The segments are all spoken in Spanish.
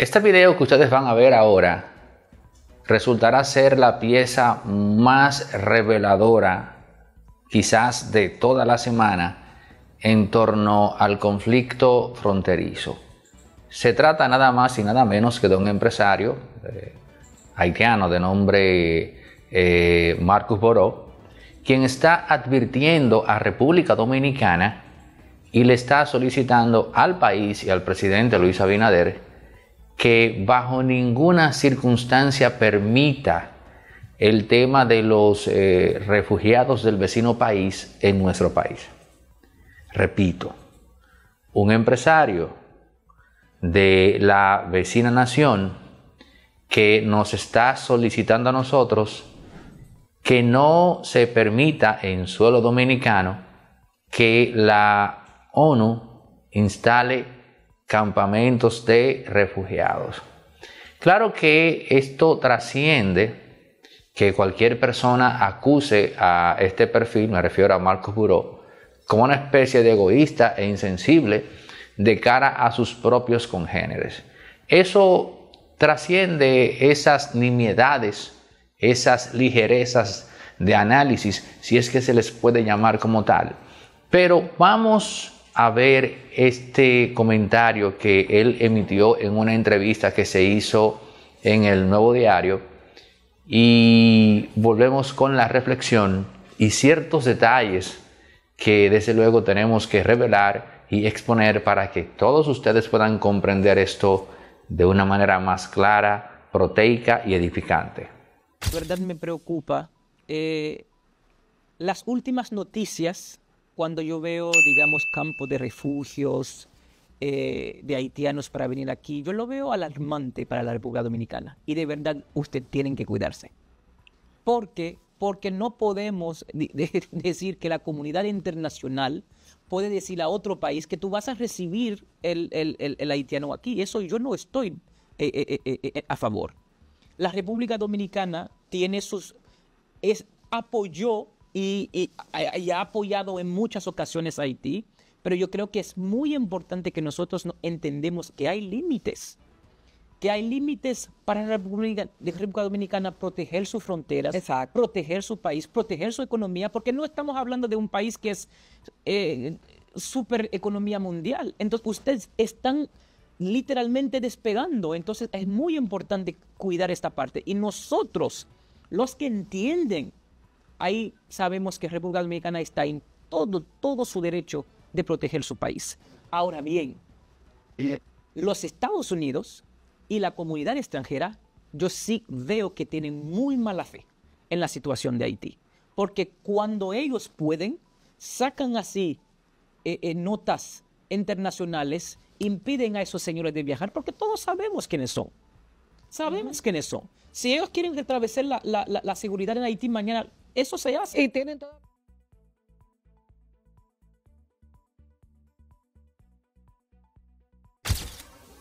Este video que ustedes van a ver ahora resultará ser la pieza más reveladora quizás de toda la semana en torno al conflicto fronterizo. Se trata nada más y nada menos que de un empresario eh, haitiano de nombre eh, Marcus Boró, quien está advirtiendo a República Dominicana y le está solicitando al país y al presidente Luis Abinader que bajo ninguna circunstancia permita el tema de los eh, refugiados del vecino país en nuestro país. Repito, un empresario de la vecina nación que nos está solicitando a nosotros que no se permita en suelo dominicano que la ONU instale campamentos de refugiados. Claro que esto trasciende que cualquier persona acuse a este perfil, me refiero a Marcos Buró, como una especie de egoísta e insensible de cara a sus propios congéneres. Eso trasciende esas nimiedades, esas ligerezas de análisis, si es que se les puede llamar como tal. Pero vamos a ver este comentario que él emitió en una entrevista que se hizo en el Nuevo Diario y volvemos con la reflexión y ciertos detalles que desde luego tenemos que revelar y exponer para que todos ustedes puedan comprender esto de una manera más clara, proteica y edificante. La verdad me preocupa eh, las últimas noticias cuando yo veo, digamos, campos de refugios eh, de haitianos para venir aquí, yo lo veo alarmante para la República Dominicana. Y de verdad, ustedes tienen que cuidarse. Porque, porque no podemos decir que la comunidad internacional puede decir a otro país que tú vas a recibir el, haitiano aquí. Eso yo no estoy eh, eh, a favor. La República Dominicana tiene sus... Es, apoyó y, ha apoyado en muchas ocasiones a Haití, pero yo creo que es muy importante que nosotros entendemos que hay límites, que hay límites para la República, Dominicana proteger sus fronteras, proteger su país, proteger su economía, porque no estamos hablando de un país que es eh, super economía mundial. Entonces, ustedes están literalmente despegando, entonces es muy importante cuidar esta parte. Y nosotros, los que entienden Ahí sabemos que República Dominicana está en todo, todo su derecho de proteger su país. Ahora bien, eh, los Estados Unidos y la comunidad extranjera, yo sí veo que tienen muy mala fe en la situación de Haití. Porque cuando ellos pueden, sacan así eh, eh, notas internacionales, impiden a esos señores de viajar, porque todos sabemos quiénes son. Sabemos quiénes son. Si ellos quieren atravesar la seguridad en Haití mañana, eso se hace. Y tienen todo.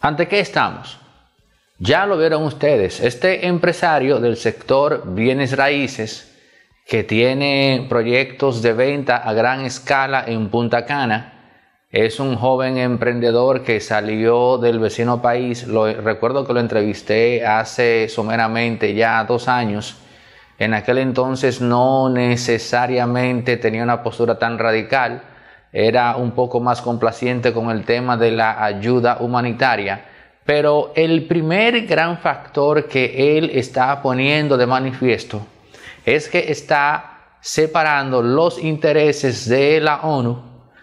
¿Ante qué estamos? Ya lo vieron ustedes, este empresario del sector bienes raíces que tiene proyectos de venta a gran escala en Punta Cana, es un joven emprendedor que salió del vecino país, lo, recuerdo que lo entrevisté hace someramente ya dos años, en aquel entonces no necesariamente tenía una postura tan radical, era un poco más complaciente con el tema de la ayuda humanitaria, pero el primer gran factor que él está poniendo de manifiesto es que está separando los intereses de la ONU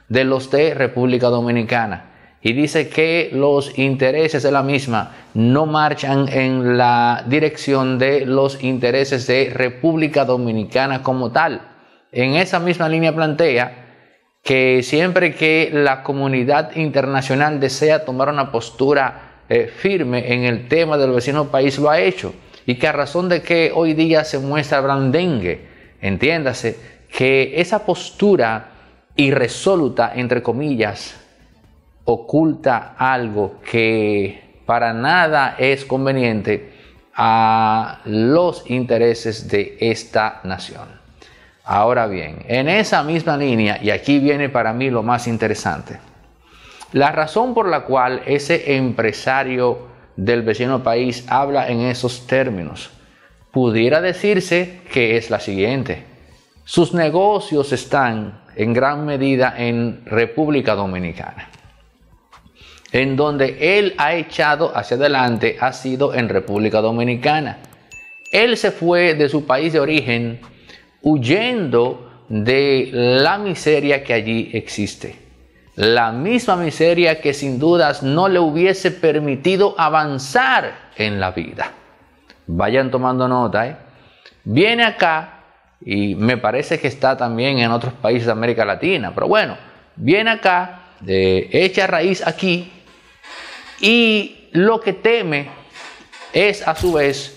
de los de República Dominicana y dice que los intereses de la misma no marchan en la dirección de los intereses de República Dominicana como tal. En esa misma línea plantea que siempre que la comunidad internacional desea tomar una postura eh, firme en el tema del vecino país lo ha hecho y que a razón de que hoy día se muestra brandengue, entiéndase que esa postura irresoluta, entre comillas, oculta algo que para nada es conveniente a los intereses de esta nación. Ahora bien, en esa misma línea, y aquí viene para mí lo más interesante, la razón por la cual ese empresario del vecino país habla en esos términos, pudiera decirse que es la siguiente. Sus negocios están en gran medida en República Dominicana en donde él ha echado hacia adelante ha sido en República Dominicana. Él se fue de su país de origen huyendo de la miseria que allí existe. La misma miseria que sin dudas no le hubiese permitido avanzar en la vida. Vayan tomando nota. ¿eh? Viene acá y me parece que está también en otros países de América Latina, pero bueno, viene acá, eh, echa raíz aquí y lo que teme es a su vez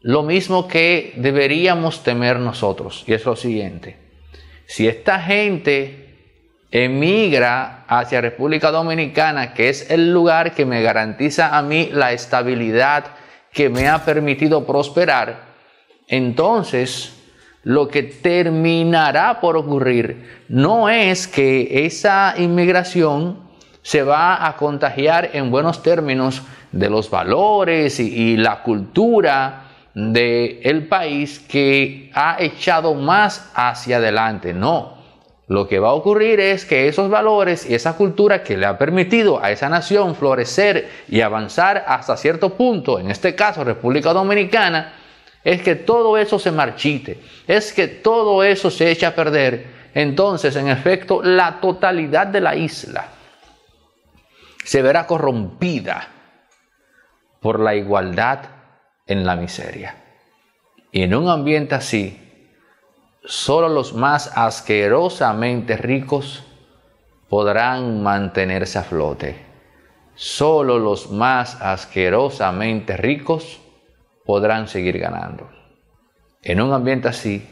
lo mismo que deberíamos temer nosotros. Y es lo siguiente. Si esta gente emigra hacia República Dominicana, que es el lugar que me garantiza a mí la estabilidad que me ha permitido prosperar, entonces lo que terminará por ocurrir no es que esa inmigración se va a contagiar en buenos términos de los valores y, la cultura del país que ha echado más hacia adelante. No, lo que va a ocurrir es que esos valores y esa cultura que le ha permitido a esa nación florecer y avanzar hasta cierto punto, en este caso República Dominicana, es que todo eso se marchite, es que todo eso se echa a perder. Entonces, en efecto, la totalidad de la isla se verá corrompida por la igualdad en la miseria. Y en un ambiente así, solo los más asquerosamente ricos podrán mantenerse a flote. Solo los más asquerosamente ricos podrán seguir ganando. En un ambiente así,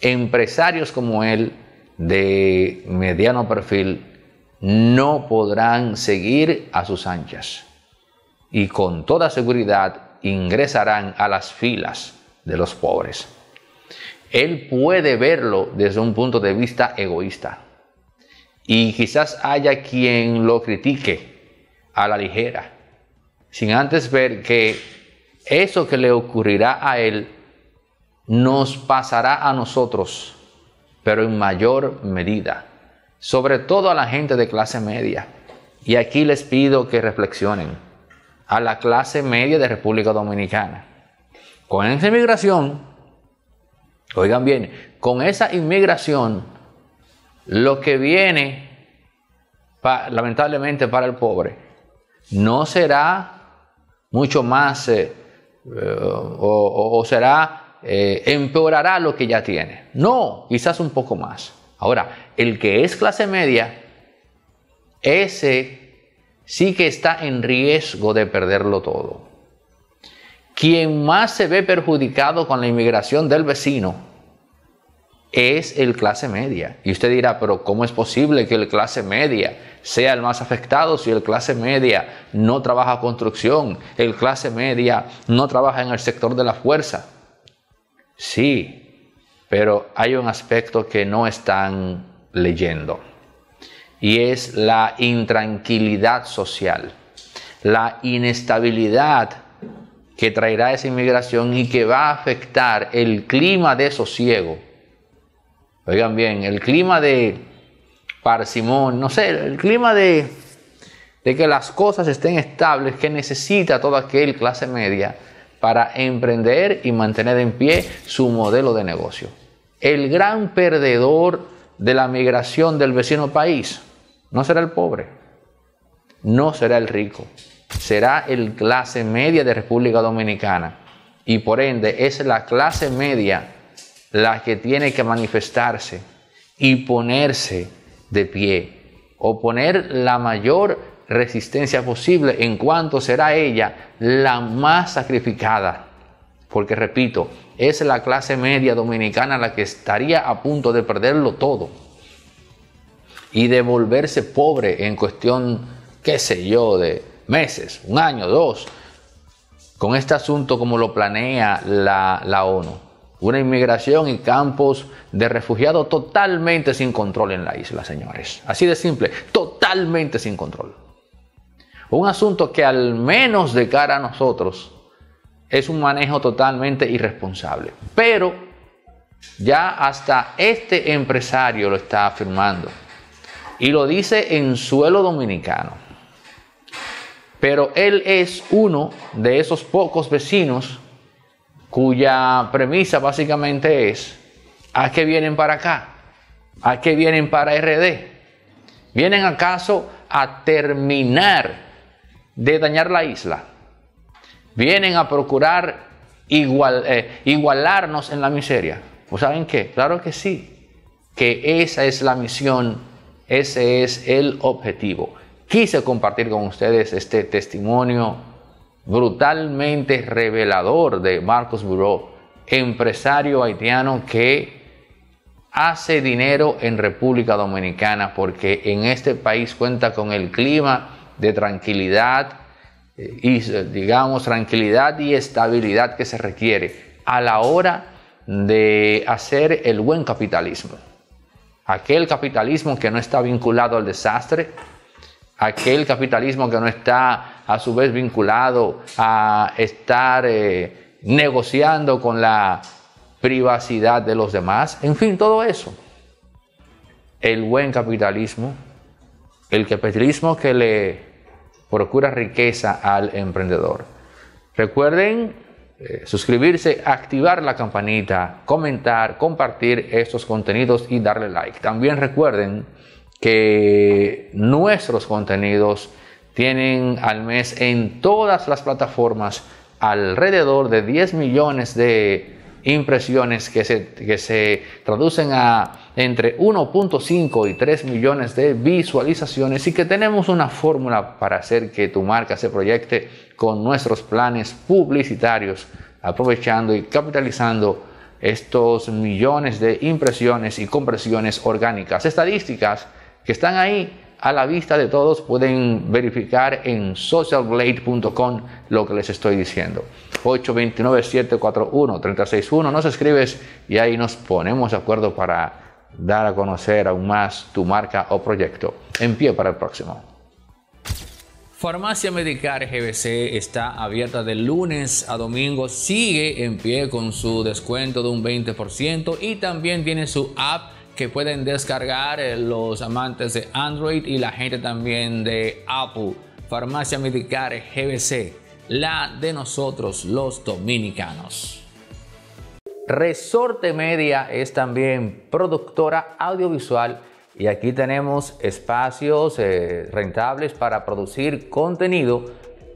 empresarios como él, de mediano perfil, no podrán seguir a sus anchas y con toda seguridad ingresarán a las filas de los pobres. Él puede verlo desde un punto de vista egoísta y quizás haya quien lo critique a la ligera, sin antes ver que eso que le ocurrirá a él nos pasará a nosotros, pero en mayor medida sobre todo a la gente de clase media. Y aquí les pido que reflexionen a la clase media de República Dominicana. Con esa inmigración, oigan bien, con esa inmigración, lo que viene, lamentablemente, para el pobre, no será mucho más eh, eh, o, será, eh, empeorará lo que ya tiene. No, quizás un poco más. Ahora, el que es clase media, ese sí que está en riesgo de perderlo todo. Quien más se ve perjudicado con la inmigración del vecino es el clase media. Y usted dirá, pero ¿cómo es posible que el clase media sea el más afectado si el clase media no trabaja construcción, el clase media no trabaja en el sector de la fuerza? Sí, pero hay un aspecto que no están leyendo y es la intranquilidad social, la inestabilidad que traerá esa inmigración y que va a afectar el clima de sosiego. Oigan bien, el clima de parsimón, no sé, el clima de, de que las cosas estén estables que necesita toda aquella clase media para emprender y mantener en pie su modelo de negocio el gran perdedor de la migración del vecino país no será el pobre, no será el rico, será el clase media de República Dominicana. Y por ende es la clase media la que tiene que manifestarse y ponerse de pie o poner la mayor resistencia posible en cuanto será ella la más sacrificada. Porque repito, es la clase media dominicana la que estaría a punto de perderlo todo y de volverse pobre en cuestión, qué sé yo, de meses, un año, dos, con este asunto como lo planea la, la ONU. Una inmigración y campos de refugiados totalmente sin control en la isla, señores. Así de simple, totalmente sin control. Un asunto que al menos de cara a nosotros, es un manejo totalmente irresponsable. Pero ya hasta este empresario lo está afirmando. Y lo dice en suelo dominicano. Pero él es uno de esos pocos vecinos cuya premisa básicamente es, ¿a qué vienen para acá? ¿A qué vienen para RD? ¿Vienen acaso a terminar de dañar la isla? vienen a procurar igual, eh, igualarnos en la miseria. o ¿Pues saben qué? Claro que sí, que esa es la misión, ese es el objetivo. Quise compartir con ustedes este testimonio brutalmente revelador de Marcos Buró, empresario haitiano que hace dinero en República Dominicana porque en este país cuenta con el clima de tranquilidad, y digamos tranquilidad y estabilidad que se requiere a la hora de hacer el buen capitalismo. Aquel capitalismo que no está vinculado al desastre, aquel capitalismo que no está a su vez vinculado a estar eh, negociando con la privacidad de los demás, en fin, todo eso. El buen capitalismo, el capitalismo que le procura riqueza al emprendedor. Recuerden eh, suscribirse, activar la campanita, comentar, compartir estos contenidos y darle like. También recuerden que nuestros contenidos tienen al mes en todas las plataformas alrededor de 10 millones de impresiones que se, se traducen a entre 1.5 y 3 millones de visualizaciones y que tenemos una fórmula para hacer que tu marca se proyecte con nuestros planes publicitarios, aprovechando y capitalizando estos millones de impresiones y compresiones orgánicas, estadísticas que están ahí a la vista de todos. Pueden verificar en socialblade.com lo que les estoy diciendo. 829-741-361. Nos escribes y ahí nos ponemos de acuerdo para dar a conocer aún más tu marca o proyecto. En pie para el próximo. Farmacia Medicar GBC está abierta de lunes a domingo, sigue en pie con su descuento de un 20% y también tiene su app que pueden descargar eh, los amantes de Android y la gente también de Apple. Farmacia Medicare GBC, la de nosotros los dominicanos. Resorte Media es también productora audiovisual y aquí tenemos espacios eh, rentables para producir contenido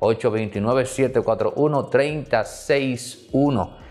829 741 361